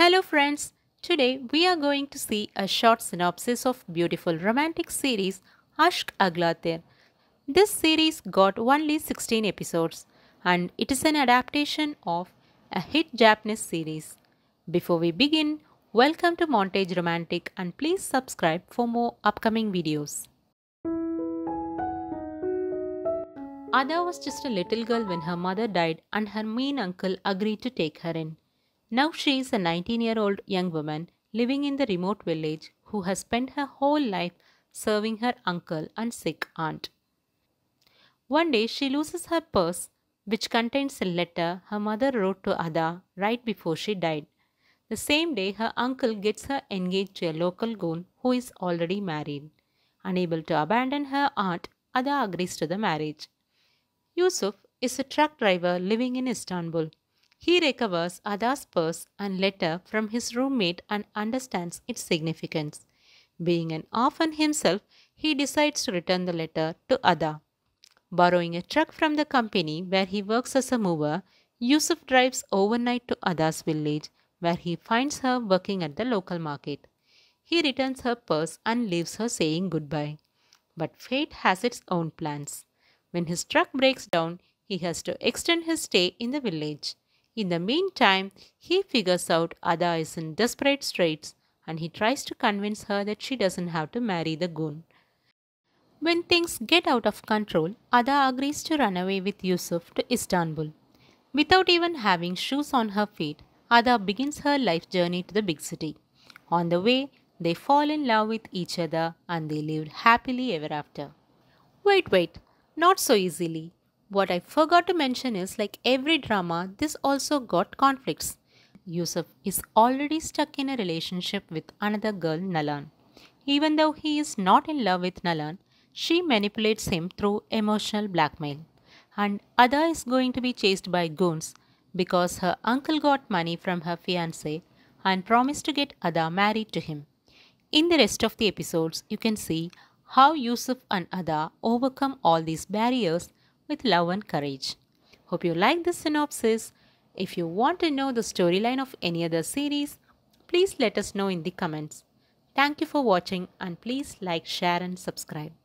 Hello friends, today we are going to see a short synopsis of beautiful romantic series Ashk Aglatir. This series got only 16 episodes and it is an adaptation of a hit Japanese series. Before we begin, welcome to Montage Romantic and please subscribe for more upcoming videos. Ada was just a little girl when her mother died and her mean uncle agreed to take her in. Now she is a 19 year old young woman living in the remote village who has spent her whole life serving her uncle and sick aunt. One day she loses her purse, which contains a letter her mother wrote to Ada right before she died. The same day, her uncle gets her engaged to a local goon who is already married. Unable to abandon her aunt, Ada agrees to the marriage. Yusuf is a truck driver living in Istanbul. He recovers Ada's purse and letter from his roommate and understands its significance. Being an orphan himself, he decides to return the letter to Ada. Borrowing a truck from the company where he works as a mover, Yusuf drives overnight to Ada's village where he finds her working at the local market. He returns her purse and leaves her saying goodbye. But fate has its own plans. When his truck breaks down, he has to extend his stay in the village. In the meantime, he figures out Ada is in desperate straits and he tries to convince her that she doesn't have to marry the goon. When things get out of control, Ada agrees to run away with Yusuf to Istanbul. Without even having shoes on her feet, Ada begins her life journey to the big city. On the way, they fall in love with each other and they live happily ever after. Wait, wait, not so easily. What I forgot to mention is like every drama, this also got conflicts. Yusuf is already stuck in a relationship with another girl, Nalan. Even though he is not in love with Nalan, she manipulates him through emotional blackmail. And Ada is going to be chased by goons because her uncle got money from her fiance and promised to get Ada married to him. In the rest of the episodes, you can see how Yusuf and Ada overcome all these barriers with love and courage. Hope you like this synopsis. If you want to know the storyline of any other series, please let us know in the comments. Thank you for watching and please like, share and subscribe.